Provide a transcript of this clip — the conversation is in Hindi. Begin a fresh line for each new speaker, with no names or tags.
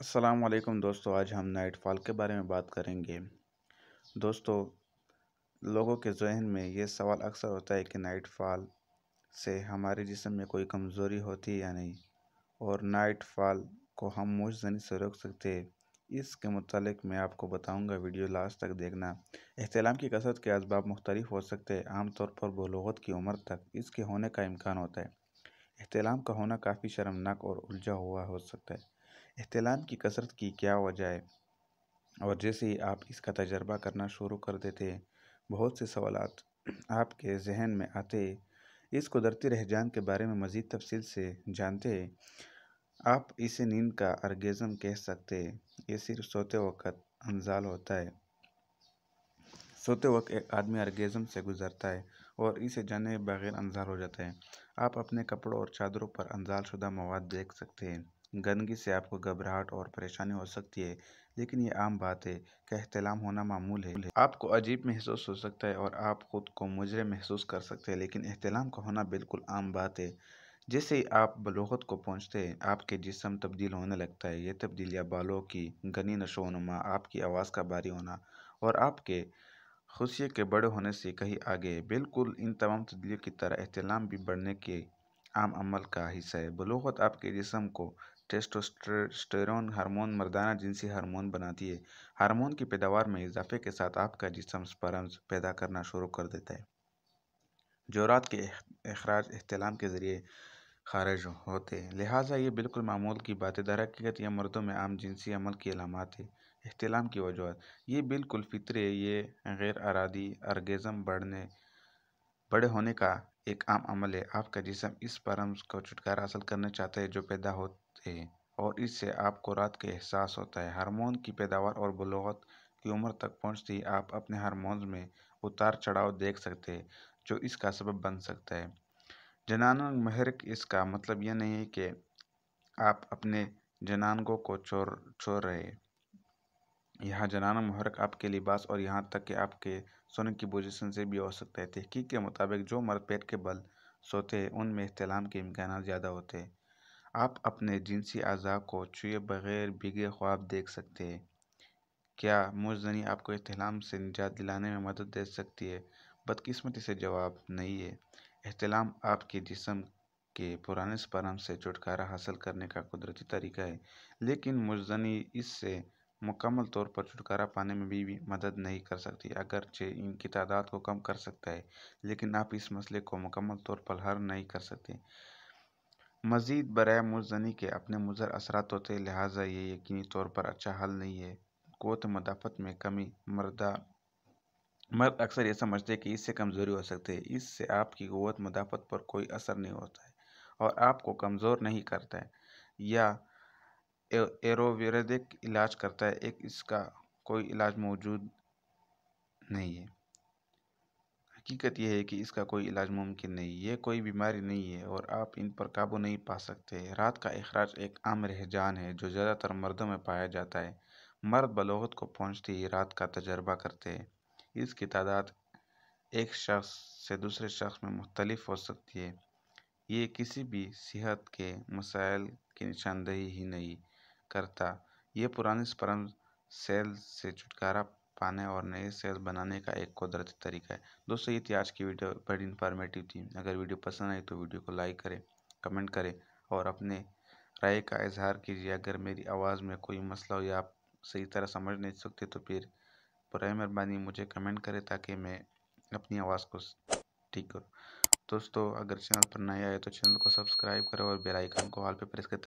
असलम दोस्तों आज हम नाइट फॉल के बारे में बात करेंगे दोस्तों लोगों के जहन में ये सवाल अक्सर होता है कि नाइट फॉल से हमारे जिसम में कोई कमज़ोरी होती है या नहीं और नाइट फॉल को हम मोशजनी से रोक सकते हैं इसके मतलब मैं आपको बताऊंगा वीडियो लास्ट तक देखना अहतलाम की कसरत के इसबाब मुख्तलिफ हो सकते हैं आमतौर पर बलोगत की उम्र तक इसके होने का इम्कान होता है अहतलाम का होना काफ़ी शर्मनाक और उलझा हुआ हो सकता है इस्तेलान की कसरत की क्या वजह है और जैसे ही आप इसका तजर्बा करना शुरू कर देते बहुत से सवाल आपके जहन में आते इस कुदरती रहजान के बारे में मज़ीद तफसील से जानते आप इसे नींद का अर्गेज़म कह सकते ये सिर्फ सोते वक्त अंजाल होता है सोते वक्त एक आदमी अर्गेज़म से गुजरता है और इसे जाने बगैर अंजाल हो जाता है आप अपने कपड़ों और चादरों पर अंजाल शुदा मवाद देख सकते हैं गंदगी से आपको घबराहट और परेशानी हो सकती है लेकिन ये आम बात है का अहतलाम होना मामूल है आपको अजीब महसूस हो सकता है और आप खुद को मुजरे महसूस कर सकते हैं लेकिन अहतलाम का होना बिल्कुल आम बात है जैसे ही आप बलोहत को पहुंचते हैं आपके जिसम तब्दील होने लगता है ये तब्दीलियाँ बालों की गनी नशोनुमा आपकी आवाज़ का बारी होना और आपके खुशी के बड़े होने से कहीं आगे बिल्कुल इन तमाम तब्दीलियों की तरह अहतलाम भी बढ़ने के आम अमल का हिस्सा है बलोगत आपके जिसम को टेस्टोस्टेरोन हार्मोन मर्दाना जिनसी हार्मोन बनाती है हार्मोन की पैदावार में इजाफे के साथ आपका जिसम स्पर्म्स पैदा करना शुरू कर देता है जोरात के अखराज अहतलाम के ज़रिए खारिज होते हैं लिहाजा ये बिल्कुल मामूल की बात है दरकीकत या मर्दों में आम जिनसी अमल की अलामत है अहतलाम की वजूहत ये बिल्कुल फितरे ये गैर अरादी अर्गज़म बढ़ने बड़े होने का एक आम अमल है आपका जिसम इस भ्रम को छुटकारा हासिल करना चाहता है जो पैदा होते हैं और इससे आपको रात का एहसास होता है हारमोन की पैदावार और बलूत की उम्र तक पहुँचती ही आप अपने हारमोन में उतार चढ़ाव देख सकते हैं जो इसका सबब बन सकता है जनान महरक इसका मतलब यह नहीं है कि आप अपने जनानगों को छोड़ छोड़ रहे यहाँ जनाना मुहरक आपके लिबास और यहाँ तक कि आपके सोने की पोजीशन से भी हो सकता है तहकीक के मुताबिक जो मर्द पेट के बल सोते हैं उनमें इस्तेलाम के इम्कान ज़्यादा होते हैं आप अपने जिनसी अज़ा को छुए बगैर बिगे ख्वाब देख सकते हैं क्या मुजनी आपको अहतलाम से निजात दिलाने में मदद दे सकती है बदकिस्मती से जवाब नहीं है अहतलाम आपके जिसम के पुराने स्परम से छुटकारा हासिल करने का कुदरती तरीका है लेकिन मुजनी इससे मुकम्मल तौर पर छुटकारा पाने में भी मदद नहीं कर सकती अगरचे इनकी तादाद को कम कर सकता है लेकिन आप इस मसले को मुकम्मल तौर पर हल नहीं कर सकते मज़ीद बर मुजनी के अपने मुजर असरात होते लिहाजा ये यकीनी तौर पर अच्छा हल नहीं है कोत मदाफत में कमी मर्दा मर्द अक्सर ये समझते हैं कि इससे कमज़ोरी हो सकती है इससे आपकी क़वत मदाफत पर कोई असर नहीं होता है और आपको कमज़ोर नहीं करता है या एरोवेदिक इलाज करता है एक इसका कोई इलाज मौजूद नहीं है हकीकत यह है कि इसका कोई इलाज मुमकिन नहीं ये कोई बीमारी नहीं है और आप इन पर काबू नहीं पा सकते रात का अखराज एक आम रहजान है जो ज़्यादातर मर्दों में पाया जाता है मर्द बलोहत को पहुँचते ही रात का तजर्बा करते हैं इसकी तादाद एक शख्स से दूसरे शख्स में मुख्तलिफ हो सकती है ये किसी भी सेहत के मसाइल की निशानदेही ही नहीं करता ये पुराने स्पर्म सेल से छुटकारा पाने और नए सेल बनाने का एक कुदरती तरीका है दोस्तों ये थी आज की वीडियो बड़ी इन्फॉर्मेटिव थी अगर वीडियो पसंद आई तो वीडियो को लाइक करें कमेंट करें और अपने राय का इजहार कीजिए अगर मेरी आवाज़ में कोई मसला हो या आप सही तरह समझ नहीं सकते तो फिर बुरा मेहरबानी मुझे कमेंट करें ताकि मैं अपनी आवाज़ को ठीक करूँ दोस्तों अगर चैनल पर नए आए तो चैनल को सब्सक्राइब करें और बेल आइकन को हॉल पर प्रेस करें